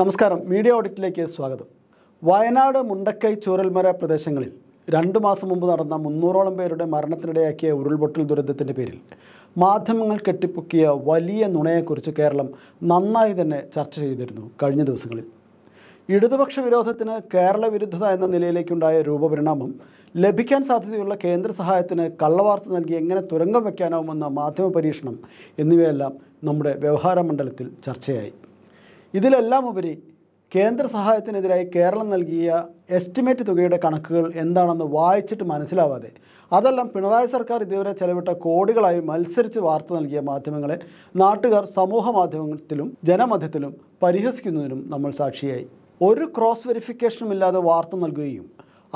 നമസ്കാരം മീഡിയ ഓഡിറ്റിലേക്ക് സ്വാഗതം വയനാട് മുണ്ടക്കൈ ചൂരൽമര പ്രദേശങ്ങളിൽ രണ്ടു മാസം മുമ്പ് നടന്ന മുന്നൂറോളം പേരുടെ മരണത്തിനിടയാക്കിയ ഉരുൾപൊട്ടൽ ദുരന്തത്തിൻ്റെ പേരിൽ മാധ്യമങ്ങൾ കെട്ടിപ്പൊക്കിയ വലിയ നുണയെക്കുറിച്ച് കേരളം നന്നായി തന്നെ ചർച്ച ചെയ്തിരുന്നു കഴിഞ്ഞ ദിവസങ്ങളിൽ ഇടതുപക്ഷ വിരോധത്തിന് കേരള വിരുദ്ധത എന്ന നിലയിലേക്കുണ്ടായ രൂപപരിണാമം ലഭിക്കാൻ സാധ്യതയുള്ള കേന്ദ്ര സഹായത്തിന് കള്ളവാർത്ത നൽകി എങ്ങനെ തുരങ്കം വയ്ക്കാനാവുമെന്ന മാധ്യമ പരീക്ഷണം എന്നിവയെല്ലാം നമ്മുടെ വ്യവഹാര മണ്ഡലത്തിൽ ചർച്ചയായി ഇതിലെല്ലാം ഉപരി കേന്ദ്ര സഹായത്തിനെതിരായി കേരളം നൽകിയ എസ്റ്റിമേറ്റ് തുകയുടെ കണക്കുകൾ എന്താണെന്ന് വായിച്ചിട്ട് മനസ്സിലാവാതെ അതെല്ലാം പിണറായി സർക്കാർ ഇതുവരെ ചെലവിട്ട കോടികളായി മത്സരിച്ച് വാർത്ത നൽകിയ മാധ്യമങ്ങളെ നാട്ടുകാർ സമൂഹ മാധ്യമത്തിലും ജനമധ്യത്തിലും പരിഹസിക്കുന്നതിനും നമ്മൾ സാക്ഷിയായി ഒരു ക്രോസ് വെരിഫിക്കേഷനും ഇല്ലാതെ വാർത്ത നൽകുകയും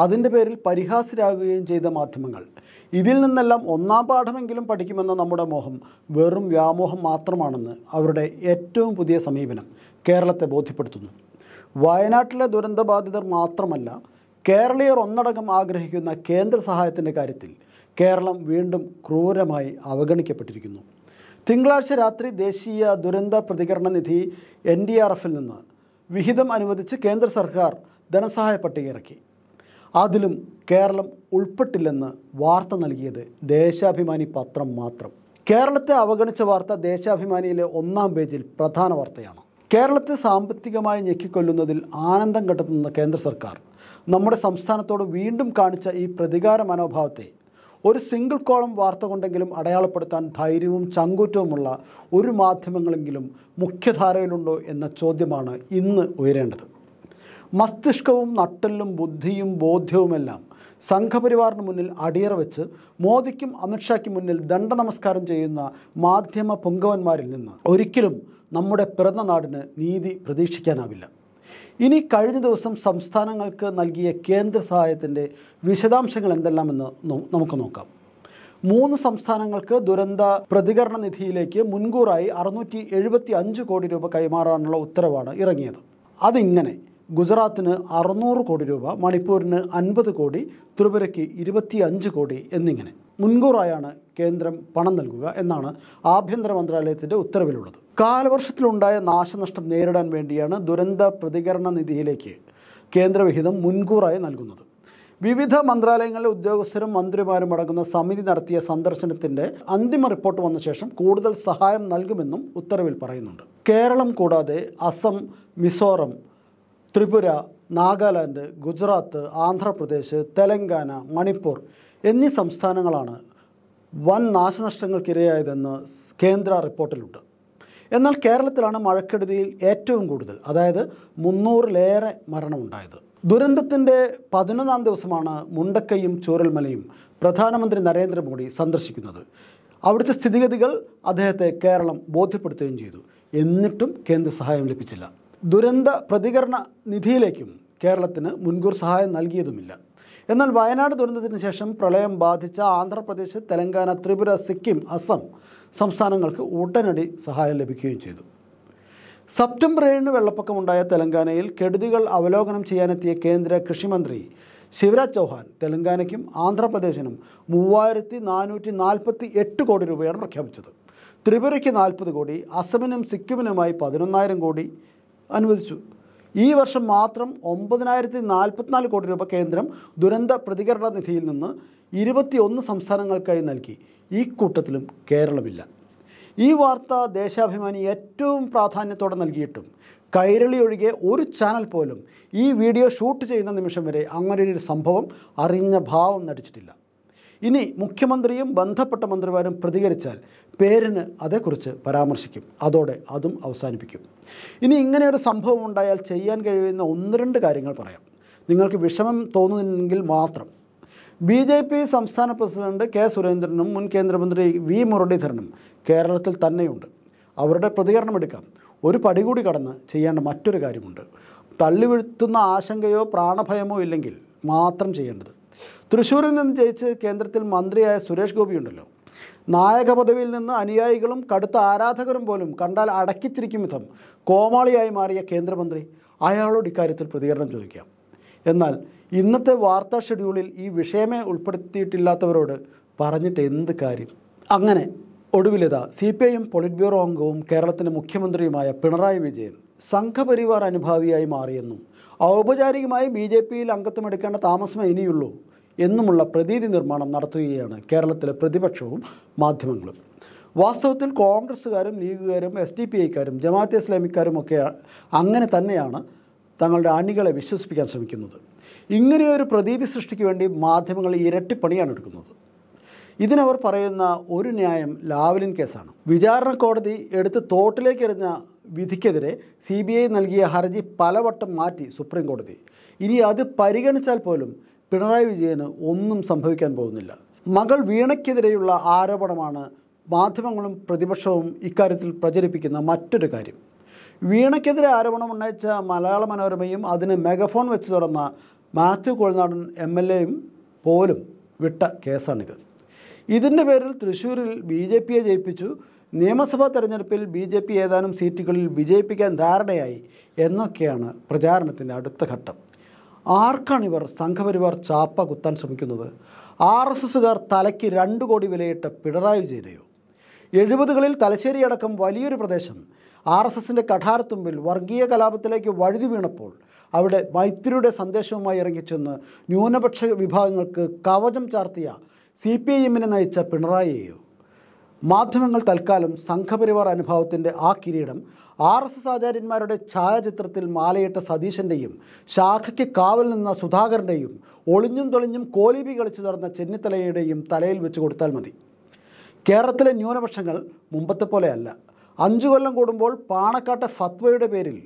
അതിൻ്റെ പേരിൽ പരിഹാസ്യരാകുകയും ചെയ്ത മാധ്യമങ്ങൾ ഇതിൽ നിന്നെല്ലാം ഒന്നാം പാഠമെങ്കിലും പഠിക്കുമെന്ന നമ്മുടെ മോഹം വെറും വ്യാമോഹം മാത്രമാണെന്ന് അവരുടെ ഏറ്റവും പുതിയ സമീപനം കേരളത്തെ ബോധ്യപ്പെടുത്തുന്നു വയനാട്ടിലെ ദുരന്തബാധിതർ മാത്രമല്ല കേരളീയർ ഒന്നടങ്കം ആഗ്രഹിക്കുന്ന കേന്ദ്ര സഹായത്തിൻ്റെ കാര്യത്തിൽ കേരളം വീണ്ടും ക്രൂരമായി അവഗണിക്കപ്പെട്ടിരിക്കുന്നു തിങ്കളാഴ്ച രാത്രി ദേശീയ ദുരന്ത പ്രതികരണ നിധി എൻ ഡി ആർ എഫിൽ നിന്ന് വിഹിതം അനുവദിച്ച് കേന്ദ്ര സർക്കാർ ധനസഹായ പട്ടിക ഇറക്കി അതിലും കേരളം ഉൾപ്പെട്ടില്ലെന്ന് വാർത്ത നൽകിയത് ദേശാഭിമാനി പത്രം മാത്രം കേരളത്തെ അവഗണിച്ച വാർത്ത ദേശാഭിമാനിയിലെ ഒന്നാം പേജിൽ പ്രധാന വാർത്തയാണ് കേരളത്തെ സാമ്പത്തികമായി ഞെക്കിക്കൊല്ലുന്നതിൽ ആനന്ദം കണ്ടെത്തുന്ന കേന്ദ്ര സർക്കാർ നമ്മുടെ സംസ്ഥാനത്തോട് വീണ്ടും കാണിച്ച ഈ പ്രതികാര മനോഭാവത്തെ ഒരു സിംഗിൾ കോളം വാർത്ത കൊണ്ടെങ്കിലും അടയാളപ്പെടുത്താൻ ധൈര്യവും ചങ്കൂറ്റവുമുള്ള ഒരു മാധ്യമങ്ങളെങ്കിലും മുഖ്യധാരയിലുണ്ടോ എന്ന ചോദ്യമാണ് ഇന്ന് ഉയരേണ്ടത് മസ്തിഷ്കവും നട്ടെല്ലും ബുദ്ധിയും ബോധ്യവുമെല്ലാം സംഘപരിവാറിന് മുന്നിൽ അടിയറ വെച്ച് മോദിക്കും അമിത്ഷാക്കും മുന്നിൽ ദണ്ഡ നമസ്കാരം ചെയ്യുന്ന മാധ്യമ പൊങ്കവന്മാരിൽ നിന്ന് ഒരിക്കലും നമ്മുടെ പിറന്ന നാടിന് നീതി പ്രതീക്ഷിക്കാനാവില്ല ഇനി കഴിഞ്ഞ ദിവസം സംസ്ഥാനങ്ങൾക്ക് നൽകിയ കേന്ദ്ര സഹായത്തിൻ്റെ വിശദാംശങ്ങൾ എന്തെല്ലാമെന്ന് നമുക്ക് നോക്കാം മൂന്ന് സംസ്ഥാനങ്ങൾക്ക് ദുരന്ത പ്രതികരണ നിധിയിലേക്ക് മുൻകൂറായി അറുന്നൂറ്റി എഴുപത്തി അഞ്ച് കോടി രൂപ കൈമാറാനുള്ള ഉത്തരവാണ് ഇറങ്ങിയത് അതിങ്ങനെ ഗുജറാത്തിന് അറുന്നൂറ് കോടി രൂപ മണിപ്പൂരിന് അൻപത് കോടി ത്രിപുരയ്ക്ക് ഇരുപത്തിയഞ്ച് കോടി എന്നിങ്ങനെ മുൻകൂറായാണ് കേന്ദ്രം പണം നൽകുക എന്നാണ് ആഭ്യന്തര മന്ത്രാലയത്തിൻ്റെ ഉത്തരവിലുള്ളത് കാലവർഷത്തിലുണ്ടായ നാശനഷ്ടം നേരിടാൻ വേണ്ടിയാണ് ദുരന്ത പ്രതികരണ നിധിയിലേക്ക് കേന്ദ്രവിഹിതം മുൻകൂറായി നൽകുന്നത് വിവിധ മന്ത്രാലയങ്ങളിലെ ഉദ്യോഗസ്ഥരും മന്ത്രിമാരും അടങ്ങുന്ന സമിതി നടത്തിയ സന്ദർശനത്തിൻ്റെ അന്തിമ റിപ്പോർട്ട് വന്ന ശേഷം കൂടുതൽ സഹായം നൽകുമെന്നും ഉത്തരവിൽ പറയുന്നുണ്ട് കേരളം കൂടാതെ അസം മിസോറം ത്രിപുര നാഗാലാൻഡ് ഗുജറാത്ത് ആന്ധ്രാപ്രദേശ് തെലങ്കാന മണിപ്പൂർ എന്നീ സംസ്ഥാനങ്ങളാണ് വൻ നാശനഷ്ടങ്ങൾക്കിരയായതെന്ന് കേന്ദ്ര റിപ്പോർട്ടിലുണ്ട് എന്നാൽ കേരളത്തിലാണ് മഴക്കെടുതിയിൽ ഏറ്റവും കൂടുതൽ അതായത് മുന്നൂറിലേറെ മരണമുണ്ടായത് ദുരന്തത്തിൻ്റെ പതിനൊന്നാം ദിവസമാണ് മുണ്ടക്കയും ചൂരൽമലയും പ്രധാനമന്ത്രി നരേന്ദ്രമോദി സന്ദർശിക്കുന്നത് അവിടുത്തെ സ്ഥിതിഗതികൾ അദ്ദേഹത്തെ കേരളം ബോധ്യപ്പെടുത്തുകയും ചെയ്തു എന്നിട്ടും കേന്ദ്ര സഹായം ലഭിച്ചില്ല ദുരന്ത പ്രതികരണ നിധിയിലേക്കും കേരളത്തിന് മുൻകൂർ സഹായം നൽകിയതുമില്ല എന്നാൽ വയനാട് ദുരന്തത്തിന് ശേഷം പ്രളയം ബാധിച്ച ആന്ധ്രാപ്രദേശ് തെലങ്കാന ത്രിപുര സിക്കിം അസം സംസ്ഥാനങ്ങൾക്ക് ഉടനടി സഹായം ലഭിക്കുകയും ചെയ്തു സെപ്റ്റംബർ ഏഴിന് വെള്ളപ്പൊക്കമുണ്ടായ തെലങ്കാനയിൽ കെടുതികൾ അവലോകനം ചെയ്യാനെത്തിയ കേന്ദ്ര കൃഷിമന്ത്രി ശിവരാജ് ചൗഹാൻ തെലങ്കാനയ്ക്കും ആന്ധ്രാപ്രദേശിനും മൂവായിരത്തി നാനൂറ്റി നാൽപ്പത്തി എട്ട് കോടി രൂപയാണ് പ്രഖ്യാപിച്ചത് ത്രിപുരയ്ക്ക് നാൽപ്പത് കോടി അസമിനും സിക്കിമിനുമായി പതിനൊന്നായിരം കോടി അനുവദിച്ചു ഈ വർഷം മാത്രം ഒമ്പതിനായിരത്തി നാൽപ്പത്തിനാല് കോടി രൂപ കേന്ദ്രം ദുരന്ത പ്രതികരണ നിധിയിൽ നിന്ന് ഇരുപത്തിയൊന്ന് സംസ്ഥാനങ്ങൾക്കായി നൽകി ഈ കൂട്ടത്തിലും കേരളമില്ല ഈ വാർത്ത ദേശാഭിമാനി ഏറ്റവും പ്രാധാന്യത്തോടെ നൽകിയിട്ടും കൈരളി ഒഴികെ ഒരു ചാനൽ പോലും ഈ വീഡിയോ ഷൂട്ട് ചെയ്യുന്ന നിമിഷം വരെ അങ്ങനെയൊരു സംഭവം അറിഞ്ഞ ഭാവം നടിച്ചിട്ടില്ല ഇനി മുഖ്യമന്ത്രിയും ബന്ധപ്പെട്ട മന്ത്രിമാരും പ്രതികരിച്ചാൽ പേരിന് അതേക്കുറിച്ച് പരാമർശിക്കും അതോടെ അതും അവസാനിപ്പിക്കും ഇനി ഒരു സംഭവം ഉണ്ടായാൽ ചെയ്യാൻ കഴിയുന്ന ഒന്ന് രണ്ട് കാര്യങ്ങൾ പറയാം നിങ്ങൾക്ക് വിഷമം തോന്നുന്നില്ലെങ്കിൽ മാത്രം ബി ജെ പി സംസ്ഥാന പ്രസിഡന്റ് കെ സുരേന്ദ്രനും മുൻ കേന്ദ്രമന്ത്രി വി മുരളീധരനും കേരളത്തിൽ തന്നെയുണ്ട് അവരുടെ പ്രതികരണം എടുക്കാം ഒരു പടി കൂടി കടന്ന് ചെയ്യേണ്ട മറ്റൊരു കാര്യമുണ്ട് തള്ളിവീഴ്ത്തുന്ന ആശങ്കയോ പ്രാണഭയമോ ഇല്ലെങ്കിൽ മാത്രം ചെയ്യേണ്ടത് തൃശ്ശൂരിൽ നിന്ന് ജയിച്ച് കേന്ദ്രത്തിൽ മന്ത്രിയായ സുരേഷ് ഗോപിയുണ്ടല്ലോ നായക പദവിയിൽ നിന്ന് അനുയായികളും കടുത്ത ആരാധകരും പോലും കണ്ടാൽ അടക്കിച്ചിരിക്കും വിധം കോമാളിയായി മാറിയ കേന്ദ്രമന്ത്രി അയാളോട് ഇക്കാര്യത്തിൽ പ്രതികരണം ചോദിക്കാം എന്നാൽ ഇന്നത്തെ വാർത്താ ഷെഡ്യൂളിൽ ഈ വിഷയമേ ഉൾപ്പെടുത്തിയിട്ടില്ലാത്തവരോട് പറഞ്ഞിട്ട് എന്ത് കാര്യം അങ്ങനെ ഒടുവിലിതാ C P I M politburo അംഗവും കേരളത്തിൻ്റെ മുഖ്യമന്ത്രിയുമായ പിണറായി വിജയൻ സംഘപരിവാർ അനുഭാവിയായി മാറിയെന്നും ഔപചാരികമായി ബി ജെ പിയിൽ എടുക്കേണ്ട താമസമേ ഇനിയുള്ളൂ എന്നുമുള്ള പ്രതീതി നിർമ്മാണം നടത്തുകയാണ് കേരളത്തിലെ പ്രതിപക്ഷവും മാധ്യമങ്ങളും വാസ്തവത്തിൽ കോൺഗ്രസ്സുകാരും ലീഗുകാരും എസ് ഡി പി ഐക്കാരും ഇസ്ലാമിക്കാരും ഒക്കെ അങ്ങനെ തന്നെയാണ് തങ്ങളുടെ അണികളെ വിശ്വസിപ്പിക്കാൻ ശ്രമിക്കുന്നത് ഇങ്ങനെയൊരു പ്രതീതി സൃഷ്ടിക്ക് വേണ്ടി മാധ്യമങ്ങൾ ഇരട്ടിപ്പണിയാണ് എടുക്കുന്നത് ഇതിനവർ പറയുന്ന ഒരു ന്യായം ലാവലിൻ കേസാണ് വിചാരണ കോടതി എടുത്ത് തോട്ടിലേക്ക് എറിഞ്ഞ വിധിക്കെതിരെ സി ബി ഐ നൽകിയ ഹർജി പലവട്ടം മാറ്റി സുപ്രീം കോടതി ഇനി അത് പരിഗണിച്ചാൽ പോലും പിണറായി വിജയന് ഒന്നും സംഭവിക്കാൻ പോകുന്നില്ല മകൾ വീണയ്ക്കെതിരെയുള്ള ആരോപണമാണ് മാധ്യമങ്ങളും പ്രതിപക്ഷവും ഇക്കാര്യത്തിൽ പ്രചരിപ്പിക്കുന്ന മറ്റൊരു കാര്യം വീണയ്ക്കെതിരെ ആരോപണം ഉന്നയിച്ച മലയാള മനോരമയും അതിന് മെഗഫോൺ വെച്ച് തുറന്ന മാത്യു കോഴിനാടൻ എം എൽ എയും പോലും വിട്ട കേസാണിത് ഇതിൻ്റെ പേരിൽ തൃശ്ശൂരിൽ ബി ജെ പിയെ ജയിപ്പിച്ചു നിയമസഭാ തെരഞ്ഞെടുപ്പിൽ ബി ജെ പി ഏതാനും സീറ്റുകളിൽ വിജയിപ്പിക്കാൻ ധാരണയായി എന്നൊക്കെയാണ് പ്രചാരണത്തിൻ്റെ അടുത്ത ഘട്ടം ആർക്കാണിവർ സംഘപരിവാർ ചാപ്പ കുത്താൻ ശ്രമിക്കുന്നത് ആർ എസ് എസുകാർ തലയ്ക്ക് രണ്ട് കോടി വിലയിട്ട് പിണറായി വിജയനെയോ എഴുപതുകളിൽ തലശ്ശേരി അടക്കം വലിയൊരു പ്രദേശം ആർ എസ് എസിൻ്റെ കഠാരത്തുമ്പിൽ വർഗീയ കലാപത്തിലേക്ക് വഴുതി വീണപ്പോൾ അവിടെ മൈത്രിയുടെ സന്ദേശവുമായി ഇറങ്ങിച്ചെന്ന് ന്യൂനപക്ഷ വിഭാഗങ്ങൾക്ക് കവചം ചാർത്തിയ സി പി ഐ എമ്മിനെ നയിച്ച പിണറായിയെയോ മാധ്യമങ്ങൾ തൽക്കാലം സംഘപരിവാർ അനുഭവത്തിൻ്റെ ആ കിരീടം ആർ എസ് എസ് ആചാര്യന്മാരുടെ ഛായാചിത്രത്തിൽ മാലയിട്ട സതീശൻ്റെയും ശാഖയ്ക്ക് കാവൽ നിന്ന സുധാകരൻ്റെയും ഒളിഞ്ഞും തൊളിഞ്ഞും കോലിബി കളിച്ചു നടന്ന ചെന്നിത്തലയുടെയും തലയിൽ വെച്ച് കൊടുത്താൽ മതി കേരളത്തിലെ ന്യൂനപക്ഷങ്ങൾ മുമ്പത്തെ പോലെയല്ല അഞ്ചു കൊല്ലം കൂടുമ്പോൾ പാണക്കാട്ടെ ഫത്വയുടെ പേരിൽ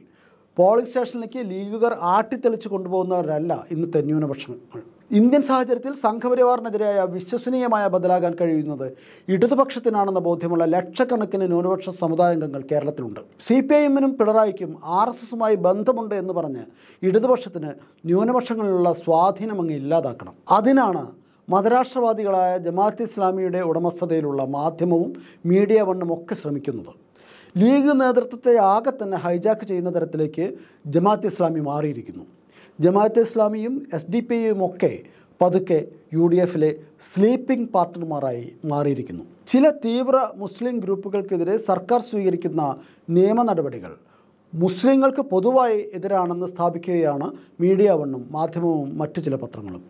പോളിംഗ് സ്റ്റേഷനിലേക്ക് ലീഗുകാർ ആട്ടിത്തെളിച്ച് കൊണ്ടുപോകുന്നവരല്ല ഇന്നത്തെ ന്യൂനപക്ഷങ്ങൾ ഇന്ത്യൻ സാഹചര്യത്തിൽ സംഘപരിവാറിനെതിരായ വിശ്വസനീയമായ ബദലാകാൻ കഴിയുന്നത് ഇടതുപക്ഷത്തിനാണെന്ന ബോധ്യമുള്ള ലക്ഷക്കണക്കിന് ന്യൂനപക്ഷ സമുദായാംഗങ്ങൾ കേരളത്തിലുണ്ട് സി പി ഐ എമ്മിനും പിണറായിക്കും ആർ എസ് എസുമായി ബന്ധമുണ്ട് എന്ന് പറഞ്ഞ് ഇടതുപക്ഷത്തിന് ന്യൂനപക്ഷങ്ങളിലുള്ള സ്വാധീനം അങ്ങ് ഇല്ലാതാക്കണം അതിനാണ് മതരാഷ്ട്രവാദികളായ ജമാഅത്ത് ഇസ്ലാമിയുടെ ഉടമസ്ഥതയിലുള്ള മാധ്യമവും മീഡിയ വണ്ണും ഒക്കെ ശ്രമിക്കുന്നത് ലീഗ് നേതൃത്വത്തെ ആകെ തന്നെ ഹൈജാക്ക് ചെയ്യുന്ന തരത്തിലേക്ക് ജമാഅത്ത് ഇസ്ലാമി മാറിയിരിക്കുന്നു ജമാഅത്തെ ഇസ്ലാമിയും എസ് ഡി പി ഐയും ഒക്കെ പതുക്കെ യു ഡി എഫിലെ സ്ലീപ്പിംഗ് പാർട്ണർമാരായി മാറിയിരിക്കുന്നു ചില തീവ്ര മുസ്ലിം ഗ്രൂപ്പുകൾക്കെതിരെ സർക്കാർ സ്വീകരിക്കുന്ന നിയമ നടപടികൾ മുസ്ലിങ്ങൾക്ക് പൊതുവായി എതിരാണെന്ന് സ്ഥാപിക്കുകയാണ് മീഡിയ വണ്ണും മാധ്യമവും മറ്റു ചില പത്രങ്ങളും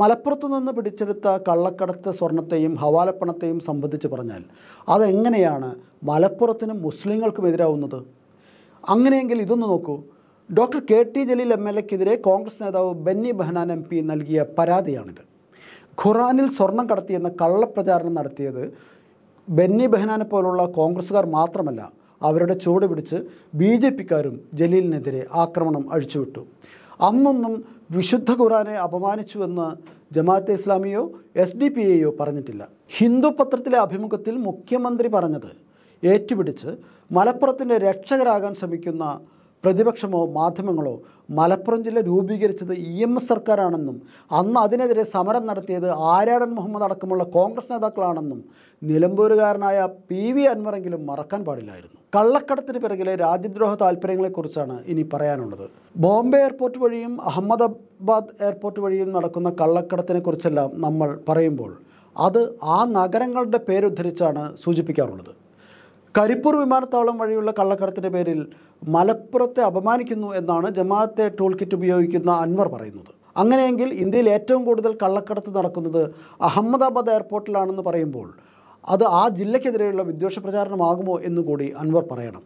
മലപ്പുറത്തു നിന്ന് പിടിച്ചെടുത്ത കള്ളക്കടത്ത് സ്വർണത്തെയും ഹവാലപ്പണത്തെയും സംബന്ധിച്ച് പറഞ്ഞാൽ അതെങ്ങനെയാണ് മലപ്പുറത്തിനും മുസ്ലിങ്ങൾക്കും എതിരാവുന്നത് അങ്ങനെയെങ്കിൽ ഇതൊന്ന് നോക്കൂ doctor K T Jaleel M L എക്കെതിരെ കോൺഗ്രസ് നേതാവ് ബെന്നി ബഹനാൻ എം പി നൽകിയ പരാതിയാണിത് ഖുറാനിൽ സ്വർണം കടത്തിയെന്ന കള്ളപ്രചാരണം നടത്തിയത് ബെന്നി ബെഹനാനെ പോലുള്ള കോൺഗ്രസ്സുകാർ മാത്രമല്ല അവരുടെ ചുവട് പിടിച്ച് ബി ജെ പിക്കാരും ജലീലിനെതിരെ ആക്രമണം അഴിച്ചുവിട്ടു അന്നൊന്നും വിശുദ്ധ ഖുറാനെ അപമാനിച്ചുവെന്ന് ജമാഅത്തെ ഇസ്ലാമിയോ എസ് ഡി പി എയോ പറഞ്ഞിട്ടില്ല ഹിന്ദു പത്രത്തിലെ അഭിമുഖത്തിൽ മുഖ്യമന്ത്രി പറഞ്ഞത് ഏറ്റുപിടിച്ച് മലപ്പുറത്തിൻ്റെ രക്ഷകരാകാൻ ശ്രമിക്കുന്ന പ്രതിപക്ഷമോ മാധ്യമങ്ങളോ മലപ്പുറം ജില്ല രൂപീകരിച്ചത് ഇ എം എസ് സർക്കാരാണെന്നും അന്ന് അതിനെതിരെ സമരം നടത്തിയത് ആര്യാടൻ മുഹമ്മദ് അടക്കമുള്ള കോൺഗ്രസ് നേതാക്കളാണെന്നും നിലമ്പൂരുകാരനായ പി വി അൻവറെങ്കിലും മറക്കാൻ പാടില്ലായിരുന്നു കള്ളക്കടത്തിന് പിറകിലെ രാജ്യദ്രോഹ താല്പര്യങ്ങളെക്കുറിച്ചാണ് ഇനി പറയാനുള്ളത് ബോംബെ എയർപോർട്ട് വഴിയും അഹമ്മദാബാദ് എയർപോർട്ട് വഴിയും നടക്കുന്ന കള്ളക്കടത്തിനെക്കുറിച്ചെല്ലാം നമ്മൾ പറയുമ്പോൾ അത് ആ നഗരങ്ങളുടെ പേരുദ്ധരിച്ചാണ് സൂചിപ്പിക്കാറുള്ളത് കരിപ്പൂർ വിമാനത്താവളം വഴിയുള്ള കള്ളക്കടത്തിൻ്റെ പേരിൽ മലപ്പുറത്തെ അപമാനിക്കുന്നു എന്നാണ് ജമാഅത്തെ ടൂൾ കിറ്റ് ഉപയോഗിക്കുന്ന അൻവർ പറയുന്നത് അങ്ങനെയെങ്കിൽ ഇന്ത്യയിൽ ഏറ്റവും കൂടുതൽ കള്ളക്കടത്ത് നടക്കുന്നത് അഹമ്മദാബാദ് എയർപോർട്ടിലാണെന്ന് പറയുമ്പോൾ അത് ആ ജില്ലയ്ക്കെതിരെയുള്ള വിദ്വേഷ പ്രചാരണമാകുമോ എന്നുകൂടി അൻവർ പറയണം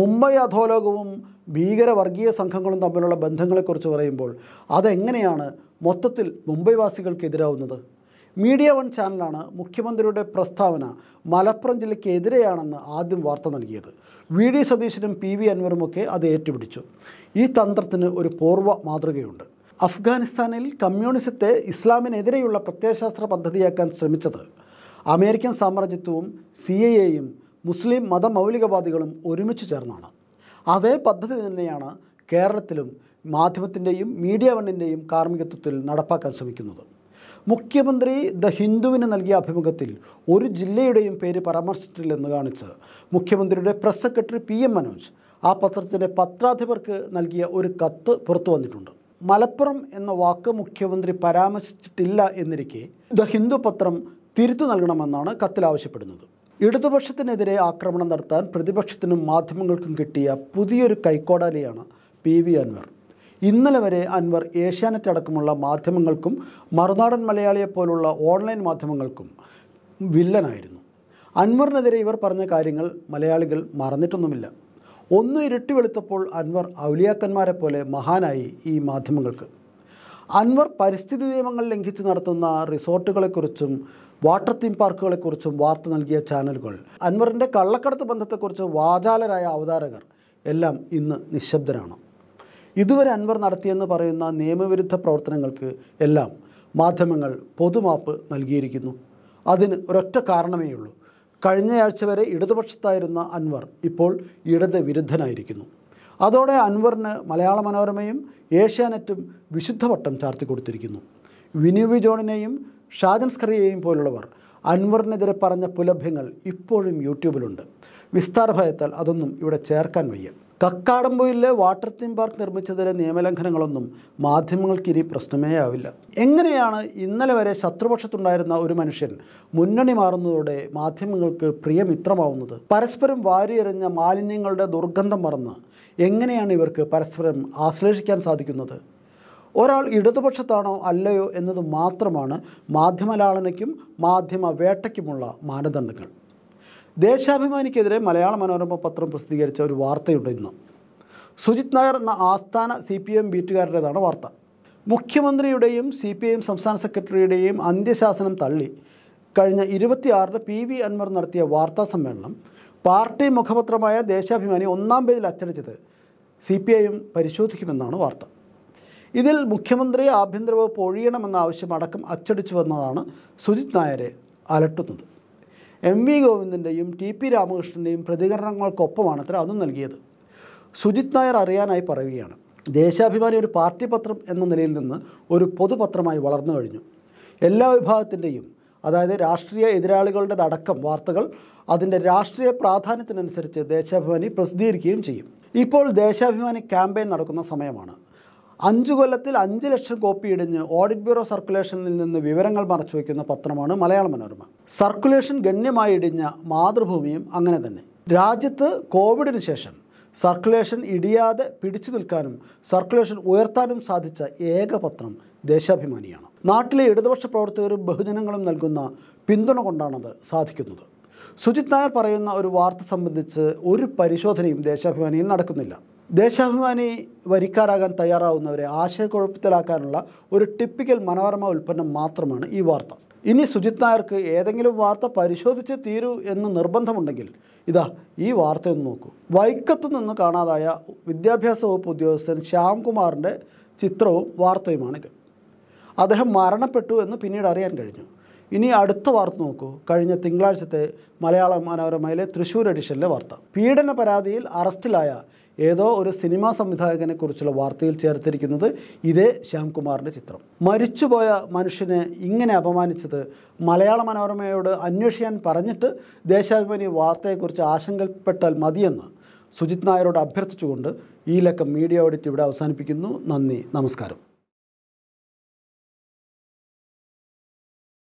മുംബൈ അധോലോകവും ഭീകര വർഗീയ സംഘങ്ങളും തമ്മിലുള്ള ബന്ധങ്ങളെക്കുറിച്ച് പറയുമ്പോൾ അതെങ്ങനെയാണ് മൊത്തത്തിൽ മുംബൈവാസികൾക്കെതിരാവുന്നത് മീഡിയ വൺ ചാനലാണ് മുഖ്യമന്ത്രിയുടെ പ്രസ്താവന മലപ്പുറം ജില്ലയ്ക്ക് ആദ്യം വാർത്ത നൽകിയത് വി ഡി സതീശനും പി വി അൻവറുമൊക്കെ അത് ഏറ്റുപിടിച്ചു ഈ തന്ത്രത്തിന് ഒരു പൂർവ്വ മാതൃകയുണ്ട് അഫ്ഗാനിസ്ഥാനിൽ കമ്മ്യൂണിസത്തെ ഇസ്ലാമിനെതിരെയുള്ള പ്രത്യയശാസ്ത്ര പദ്ധതിയാക്കാൻ ശ്രമിച്ചത് അമേരിക്കൻ സാമ്രാജ്യത്വവും സി എ എയും മുസ്ലിം മതമൗലികവാദികളും ഒരുമിച്ച് ചേർന്നാണ് അതേ പദ്ധതി തന്നെയാണ് കേരളത്തിലും മാധ്യമത്തിൻ്റെയും മീഡിയ വണ്ണിൻ്റെയും കാർമ്മികത്വത്തിൽ നടപ്പാക്കാൻ ശ്രമിക്കുന്നത് മുഖ്യമന്ത്രി ദ ഹിന്ദുവിന് നൽകിയ അഭിമുഖത്തിൽ ഒരു ജില്ലയുടെയും പേര് പരാമർശിച്ചിട്ടില്ലെന്ന് കാണിച്ച് മുഖ്യമന്ത്രിയുടെ press secretary P M Manoj ആ പത്രത്തിൻ്റെ പത്രാധിപർക്ക് നൽകിയ ഒരു കത്ത് പുറത്തു വന്നിട്ടുണ്ട് മലപ്പുറം എന്ന വാക്ക് മുഖ്യമന്ത്രി പരാമർശിച്ചിട്ടില്ല എന്നിരിക്കെ ദ ഹിന്ദു പത്രം തിരുത്തു നൽകണമെന്നാണ് കത്തിൽ ആവശ്യപ്പെടുന്നത് ഇടതുപക്ഷത്തിനെതിരെ ആക്രമണം നടത്താൻ പ്രതിപക്ഷത്തിനും മാധ്യമങ്ങൾക്കും കിട്ടിയ പുതിയൊരു കൈക്കോടാലിയാണ് പി വി അൻവർ ഇന്നലെ വരെ അൻവർ ഏഷ്യാനെറ്റ് അടക്കമുള്ള മാധ്യമങ്ങൾക്കും മറുനാടൻ മലയാളിയെ പോലുള്ള ഓൺലൈൻ മാധ്യമങ്ങൾക്കും വില്ലനായിരുന്നു അൻവറിനെതിരെ ഇവർ പറഞ്ഞ കാര്യങ്ങൾ മലയാളികൾ മറന്നിട്ടൊന്നുമില്ല ഒന്ന് ഇരുട്ടി വെളുത്തപ്പോൾ അൻവർ ഔലിയാക്കന്മാരെ പോലെ മഹാനായി ഈ മാധ്യമങ്ങൾക്ക് അൻവർ പരിസ്ഥിതി നിയമങ്ങൾ ലംഘിച്ച് നടത്തുന്ന റിസോർട്ടുകളെക്കുറിച്ചും വാട്ടർ തീം പാർക്കുകളെക്കുറിച്ചും വാർത്ത നൽകിയ ചാനലുകൾ അൻവറിൻ്റെ കള്ളക്കടത്ത് ബന്ധത്തെക്കുറിച്ച് വാചാലരായ അവതാരകർ എല്ലാം ഇന്ന് നിശബ്ദരാണ് ഇതുവരെ അൻവർ നടത്തിയെന്ന് പറയുന്ന നിയമവിരുദ്ധ പ്രവർത്തനങ്ങൾക്ക് എല്ലാം മാധ്യമങ്ങൾ പൊതുമാപ്പ് നൽകിയിരിക്കുന്നു അതിന് ഒരൊറ്റ കാരണമേയുള്ളൂ കഴിഞ്ഞയാഴ്ച വരെ ഇടതുപക്ഷത്തായിരുന്ന അൻവർ ഇപ്പോൾ ഇടത് വിരുദ്ധനായിരിക്കുന്നു അതോടെ അൻവറിന് മലയാള മനോരമയും ഏഷ്യാനെറ്റും വിശുദ്ധവട്ടം ചാർത്തി കൊടുത്തിരിക്കുന്നു വിനുവി ജോണിനെയും ഷാജൻ സ്കറിയെയും പോലുള്ളവർ അൻവറിനെതിരെ പറഞ്ഞ പുലഭ്യങ്ങൾ ഇപ്പോഴും യൂട്യൂബിലുണ്ട് വിസ്താര ഭയത്താൽ അതൊന്നും ഇവിടെ ചേർക്കാൻ വയ്യ കക്കാടംപൊയിലെ വാട്ടർ തീം പാർക്ക് നിർമ്മിച്ചതിലെ നിയമലംഘനങ്ങളൊന്നും മാധ്യമങ്ങൾക്ക് ഇനി പ്രശ്നമേ ആവില്ല എങ്ങനെയാണ് ഇന്നലെ വരെ ശത്രുപക്ഷത്തുണ്ടായിരുന്ന ഒരു മനുഷ്യൻ മുന്നണി മാറുന്നതോടെ മാധ്യമങ്ങൾക്ക് പ്രിയമിത്രമാവുന്നത് പരസ്പരം വാരിയെറിഞ്ഞ മാലിന്യങ്ങളുടെ ദുർഗന്ധം മറന്ന് എങ്ങനെയാണ് ഇവർക്ക് പരസ്പരം ആശ്ലേഷിക്കാൻ സാധിക്കുന്നത് ഒരാൾ ഇടതുപക്ഷത്താണോ അല്ലയോ എന്നത് മാത്രമാണ് മാധ്യമലാളനയ്ക്കും മാധ്യമ വേട്ടയ്ക്കുമുള്ള മാനദണ്ഡങ്ങൾ ദേശാഭിമാനിക്കെതിരെ മലയാള മനോരമ പത്രം പ്രസിദ്ധീകരിച്ച ഒരു വാർത്തയുണ്ട് ഇന്ന് സുജിത് നായർ എന്ന ആസ്ഥാന സി പി എം ബീറ്റുകാരുടേതാണ് വാർത്ത മുഖ്യമന്ത്രിയുടെയും സി പി ഐ എം സംസ്ഥാന സെക്രട്ടറിയുടെയും അന്ത്യശാസനം തള്ളി കഴിഞ്ഞ ഇരുപത്തിയാറിന് പി വി അൻവർ നടത്തിയ വാർത്താ സമ്മേളനം പാർട്ടി മുഖപത്രമായ ദേശാഭിമാനി ഒന്നാം പേജിൽ അച്ചടിച്ചത് സി പി ഐയും പരിശോധിക്കുമെന്നാണ് വാർത്ത ഇതിൽ മുഖ്യമന്ത്രി ആഭ്യന്തര വകുപ്പ് ഒഴിയണമെന്ന ആവശ്യം അടക്കം വന്നതാണ് സുജിത് നായരെ അലട്ടുന്നത് എം വി ഗോവിന്ദൻ്റെയും ടി പി രാമകൃഷ്ണൻ്റെയും പ്രതികരണങ്ങൾക്കൊപ്പമാണ് അത്ര അതും നൽകിയത് സുജിത് നായർ അറിയാനായി പറയുകയാണ് ദേശാഭിമാനി ഒരു പാർട്ടി പത്രം എന്ന നിലയിൽ നിന്ന് ഒരു പൊതുപത്രമായി വളർന്നു കഴിഞ്ഞു എല്ലാ വിഭാഗത്തിൻ്റെയും അതായത് രാഷ്ട്രീയ അടക്കം വാർത്തകൾ അതിൻ്റെ രാഷ്ട്രീയ പ്രാധാന്യത്തിനനുസരിച്ച് ദേശാഭിമാനി പ്രസിദ്ധീകരിക്കുകയും ചെയ്യും ഇപ്പോൾ ദേശാഭിമാനി ക്യാമ്പയിൻ നടക്കുന്ന സമയമാണ് അഞ്ചു കൊല്ലത്തിൽ അഞ്ച് ലക്ഷം കോപ്പി ഇടിഞ്ഞ് ഓഡിറ്റ് ബ്യൂറോ സർക്കുലേഷനിൽ നിന്ന് വിവരങ്ങൾ മറച്ചു വയ്ക്കുന്ന പത്രമാണ് മലയാള മനോരമ സർക്കുലേഷൻ ഗണ്യമായി ഇടിഞ്ഞ മാതൃഭൂമിയും അങ്ങനെ തന്നെ രാജ്യത്ത് കോവിഡിന് ശേഷം സർക്കുലേഷൻ ഇടിയാതെ പിടിച്ചു നിൽക്കാനും സർക്കുലേഷൻ ഉയർത്താനും സാധിച്ച ഏക പത്രം ദേശാഭിമാനിയാണ് നാട്ടിലെ ഇടതുപക്ഷ പ്രവർത്തകരും ബഹുജനങ്ങളും നൽകുന്ന പിന്തുണ കൊണ്ടാണത് സാധിക്കുന്നത് സുജിത് നായർ പറയുന്ന ഒരു വാർത്ത സംബന്ധിച്ച് ഒരു പരിശോധനയും ദേശാഭിമാനിയിൽ നടക്കുന്നില്ല ദേശാഭിമാനി വരിക്കാരാകാൻ തയ്യാറാവുന്നവരെ ആശയക്കുഴപ്പത്തിലാക്കാനുള്ള ഒരു ടിപ്പിക്കൽ മനോരമ ഉൽപ്പന്നം മാത്രമാണ് ഈ വാർത്ത ഇനി സുജിത് നായർക്ക് ഏതെങ്കിലും വാർത്ത പരിശോധിച്ച് തീരൂ എന്ന് നിർബന്ധമുണ്ടെങ്കിൽ ഇതാ ഈ വാർത്ത ഒന്ന് നോക്കൂ വൈക്കത്തു നിന്ന് കാണാതായ വിദ്യാഭ്യാസ വകുപ്പ് ഉദ്യോഗസ്ഥൻ ശ്യാംകുമാറിൻ്റെ ചിത്രവും വാർത്തയുമാണിത് അദ്ദേഹം മരണപ്പെട്ടു എന്ന് പിന്നീട് അറിയാൻ കഴിഞ്ഞു ഇനി അടുത്ത വാർത്ത നോക്കൂ കഴിഞ്ഞ തിങ്കളാഴ്ചത്തെ മലയാള മനോരമയിലെ തൃശൂർ എഡിഷനിലെ വാർത്ത പീഡന പരാതിയിൽ അറസ്റ്റിലായ ഏതോ ഒരു സിനിമാ സംവിധായകനെ കുറിച്ചുള്ള വാർത്തയിൽ ചേർത്തിരിക്കുന്നത് ഇതേ ശ്യാംകുമാറിൻ്റെ ചിത്രം മരിച്ചുപോയ മനുഷ്യനെ ഇങ്ങനെ അപമാനിച്ചത് മലയാള മനോരമയോട് അന്വേഷിക്കാൻ പറഞ്ഞിട്ട് ദേശാഭിമാനി വാർത്തയെക്കുറിച്ച് ആശങ്കപ്പെട്ടാൽ മതിയെന്ന് സുജിത് നായരോട് അഭ്യർത്ഥിച്ചുകൊണ്ട് ഈ ലക്കം മീഡിയ ഓഡിറ്റ് ഇവിടെ അവസാനിപ്പിക്കുന്നു നന്ദി നമസ്കാരം